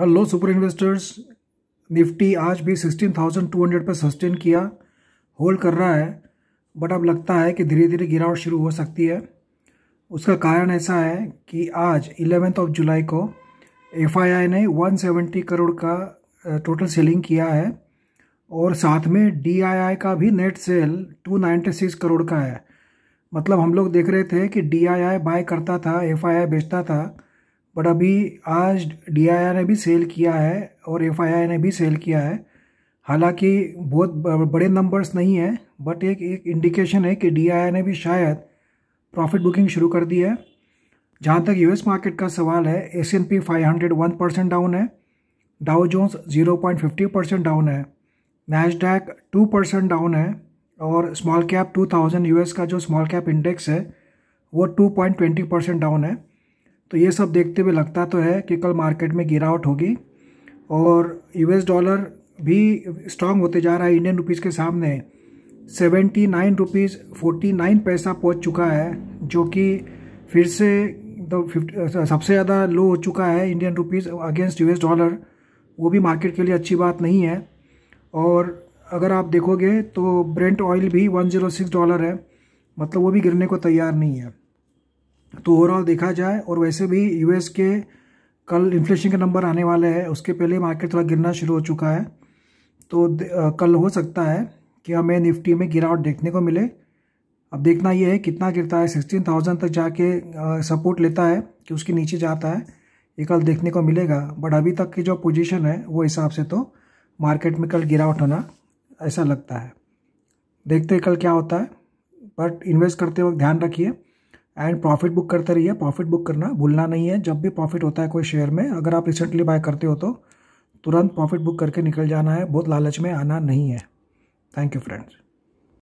hello super investors Nifty आज भी 16,200 पर सस्टेन किया होल्ड कर रहा है बट अब लगता है कि धीरे धीरे गिरावट शुरू हो सकती है उसका कारण ऐसा है कि आज इलेवेंथ ऑफ जुलाई को एफआईआई ने 170 करोड़ का टोटल सेलिंग किया है और साथ में डीआईआई का भी नेट सेल 296 करोड़ का है मतलब हम लोग देख रहे थे कि डीआईआई बाय करता था एफआईआई बेचता था बट अभी आज डी ने भी सेल किया है और एफ ने भी सेल किया है हालांकि बहुत बड़े नंबर्स नहीं हैं बट एक एक इंडिकेशन है कि डी ने भी शायद प्रॉफिट बुकिंग शुरू कर दी है जहाँ तक यूएस मार्केट का सवाल है S and P five hundred one percent down है Dow Jones zero point fifty percent down है नैशडैक टू परसेंट डाउन है और small cap two thousand US का जो स्मॉल कैप इंडेक्स है वो two point twenty percent down है तो ये सब देखते हुए लगता तो है कि कल मार्केट में गिरावट होगी और यूएस डॉलर भी स्ट्रांग होते जा रहा है इंडियन रुपीज़ के सामने seventy nine rupees forty nine paisa पहुंच चुका है जो कि फिर से तो सबसे ज़्यादा लो हो चुका है Indian rupees against US dollar वो भी मार्केट के लिए अच्छी बात नहीं है और अगर आप देखोगे तो ब्रेंट ऑयल भी सिक्स डॉलर है मतलब वो भी गिरने को तैयार नहीं है तो ओवरऑल देखा जाए और वैसे भी यूएस के कल इन्फ्लेशन के नंबर आने वाले हैं उसके पहले मार्केट थोड़ा गिरना शुरू हो चुका है तो कल हो सकता है कि हमें निफ्टी में गिरावट देखने को मिले अब देखना यह है कितना गिरता है सिक्सटीन थाउजेंड तक जाके सपोर्ट लेता है कि उसके नीचे जाता है ये कल देखने को मिलेगा बट अभी तक की जो पोजीशन है वो हिसाब से तो मार्केट में कल गिरावट होना ऐसा लगता है देखते कल क्या होता है बट इन्वेस्ट करते वक्त ध्यान रखिए एंड प्रॉफिट बुक करते रहिए प्रॉफिट बुक करना भूलना नहीं है जब भी प्रॉफिट होता है कोई शेयर में अगर आप रिसेंटली बाय करते हो तो तुरंत प्रॉफिट बुक करके निकल जाना है बहुत लालच में आना नहीं है थैंक यू फ्रेंड्स